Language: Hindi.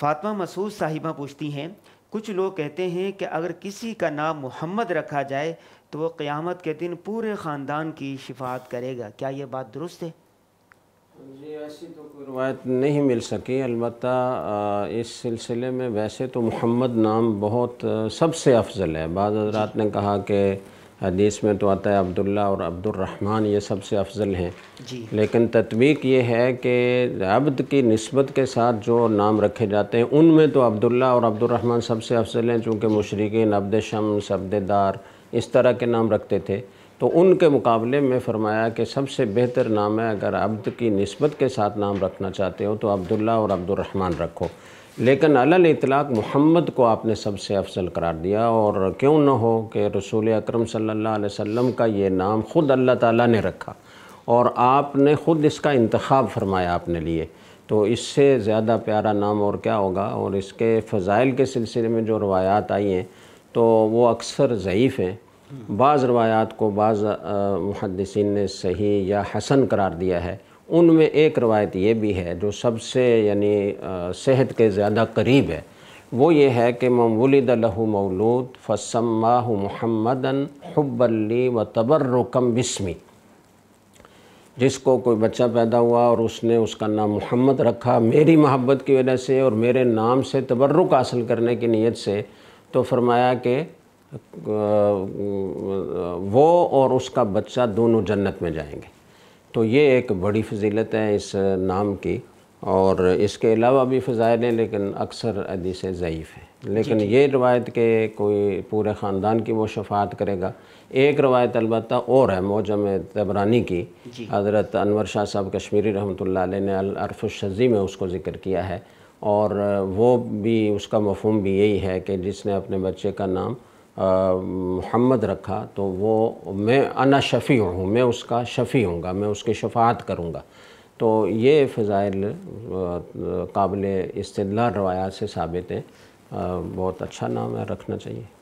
फातमा मसूद साहिबा पूछती हैं कुछ लोग कहते हैं कि अगर किसी का नाम मोहम्मद रखा जाए तो वो क़यामत के दिन पूरे ख़ानदान की शिफात करेगा क्या ये बात दुरुस्त है जी ऐसी तो कोई रवायत नहीं मिल सकी अलबत् इस सिलसिले में वैसे तो मोहम्मद नाम बहुत सबसे अफजल है बाद हजरात ने कहा कि हदीस में तो आता है अब्दुल्ला और अब्दुलरहमान ये सबसे अफजल हैं लेकिन तत्वीक ये है कि अब्द की नस्बत के साथ जो नाम रखे जाते हैं उनमें तो अब्दुल्ला और अब्दुलरहमान सबसे अफजल हैं चूँकि मशरकिन अब्द शम्स अब्दार इस तरह के नाम रखते थे तो उनके मुकाबले में फरमाया कि सबसे बेहतर नाम है अगर अब्द की नस्बत के साथ नाम रखना चाहते हो तो अब्दुल्ला और अब्दुलरहमान रखो लेकिन अल इतलाक़ मोहम्मद को आपने सबसे अफसल करार दिया और क्यों न हो कि रसूल अक्रम सम का ये नाम ख़ुद अल्लाह ताली ने रखा और आपने ख़ुद इसका इंतखब फरमाया आपने लिए तो इससे ज़्यादा प्यारा नाम और क्या होगा और इसके फ़ज़ाइल के सिलसिले में जो रवायात आई हैं तो वो अक्सर ज़यीफ़ हैं हम्म। बाज़ रवायात को बाज़ मुहदसिन ने सही या हसन करार दिया है उनमें एक रवायत ये भी है जो सबसे यानी सेहत के ज़्यादा करीब है वो ये है कि ममवलद लहू मौलूद फ़सम्मा मुहमदन हब्बली व तबर्रकम बिस्मी जिसको कोई बच्चा पैदा हुआ और उसने उसका नाम मोहम्मद रखा मेरी मोहब्बत की वजह से और मेरे नाम से तबर्रक हासिल करने की नीयत से तो फरमाया कि वो और उसका बच्चा दोनों जन्नत में जाएंगे तो ये एक बड़ी फजीलत है इस नाम की और इसके अलावा भी फ़ज़ाइल हैं लेकिन अक्सर अदीस ज़यीफ़ हैं लेकिन ये रवायत के कोई पूरे ख़ानदान की वो शफात करेगा एक रवायत अलबत् और है मौजम तबरानी की हज़रत अनवर शाह साहब कश्मीरी रहमत ने अरफुलशजी में उसको ज़िक्र किया है और वो भी उसका मफहम भी यही है कि जिसने अपने बच्चे का नाम मोहम्मद रखा तो वो मैं अना शफ़ी हूँ मैं उसका शफ़ी हूँ मैं उसकी शफात करूँगा तो ये फ़ज़ाइल काबिल इस्तला रवायात से साबित है बहुत अच्छा नाम है रखना चाहिए